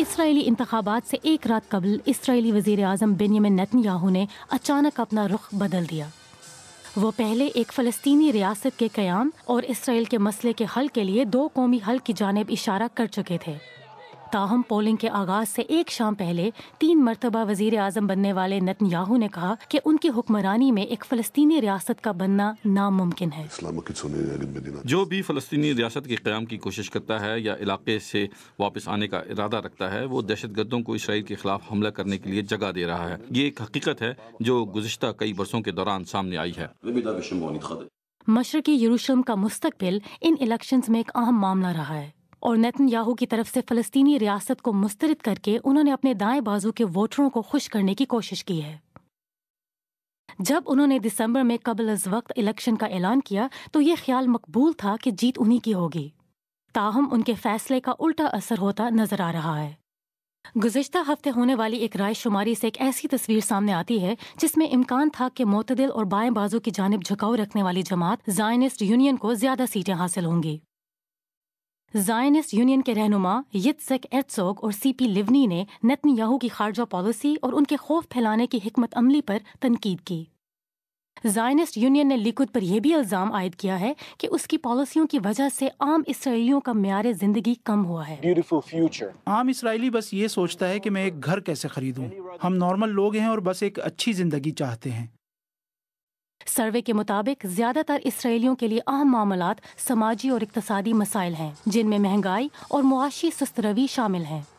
اسرائیلی انتخابات سے ایک رات قبل اسرائیلی وزیر اعظم نتن یاہو نے اچانک اپنا رخ بدل دیا وہ پہلے ایک فلسطینی ریاست کے قیام اور اسرائیل کے مسئلے کے حل کے لیے دو قومی حل کی جانب اشارہ کر چکے تھے تاہم پولنگ کے آغاز سے ایک شام پہلے تین مرتبہ وزیر اعظم بننے والے نتن یاہو نے کہا کہ ان کی حکمرانی میں ایک فلسطینی ریاست کا بننا ناممکن ہے یعنی جو بھی فلسطینی ریاست کے قیام کی کوشش کرتا ہے یا علاقے سے واپس آنے کا ارادہ رکھتا ہے وہ دہشت گردوں کو اسرائیل کے خلاف حملہ کرنے کے لیے جگہ دے رہا ہے یہ ایک حقیقت ہے جو گزشتہ کئی برسوں کے دوران سامنے آئی ہے مشرقی یروشلم کا مستقبل ان الیکشنز میں ایک اہم معاملہ رہا ہے اور نیتن یاہو کی طرف سے فلسطینی ریاست کو مسترد کر کے انہوں نے اپنے دائیں بازو کے ووٹروں کو خوش کرنے کی کوشش کی ہے جب انہوں نے دسمبر میں قبل از وقت الیکشن کا اعلان کیا تو یہ خیال مقبول تھا کہ جیت انہی کی ہوگی تاہم ان کے فیصلے کا الٹا اثر ہوتا نظر آ رہا ہے گزشتہ ہفتے ہونے والی ایک رائے شماری سے ایک ایسی تصویر سامنے آتی ہے جس میں امکان تھا کہ معتدل اور بائیں بازو کی جانب جھکاؤ رکھنے والی جماعت زائنسٹ یونین کو زیادہ سیٹیں حاصل ہوں گی زائنس یونین کے رہنما یتسک ایرتسوگ اور سی پی لیونی نے نتن یاہو کی خارجہ پالیسی اور ان کے خوف پھیلانے کی حکمت عملی پر تنقید کی زائنسٹ یونین نے لیکود پر یہ بھی الزام عائد کیا ہے کہ اس کی پالیسیوں کی وجہ سے عام اسرائیلیوں کا معیار زندگی کم ہوا ہے عام اسرائیلی بس یہ سوچتا ہے کہ میں ایک گھر کیسے خریدوں ہم نارمل لوگ ہیں اور بس ایک اچھی زندگی چاہتے ہیں سروے کے مطابق زیادہ تر اسرائیلیوں کے لیے اہم معاملات سماجی اور اقتصادی مسائل ہیں جن میں مہنگائی اور معاشی سست روی شامل ہیں